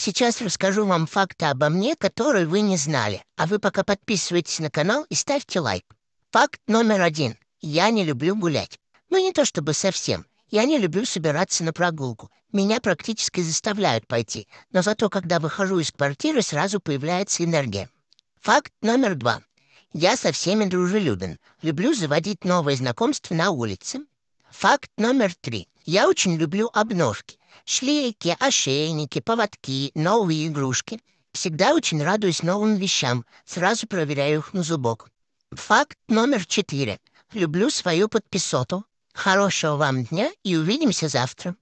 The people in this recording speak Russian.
Сейчас расскажу вам факты обо мне, которые вы не знали. А вы пока подписывайтесь на канал и ставьте лайк. Факт номер один. Я не люблю гулять. Ну не то чтобы совсем. Я не люблю собираться на прогулку. Меня практически заставляют пойти. Но зато, когда выхожу из квартиры, сразу появляется энергия. Факт номер два. Я со всеми дружелюбен. Люблю заводить новые знакомства на улице. Факт номер три. Я очень люблю обножки. Шлейки, ошейники, поводки, новые игрушки. Всегда очень радуюсь новым вещам, сразу проверяю их на зубок. Факт номер четыре. Люблю свою подписоту. Хорошего вам дня и увидимся завтра.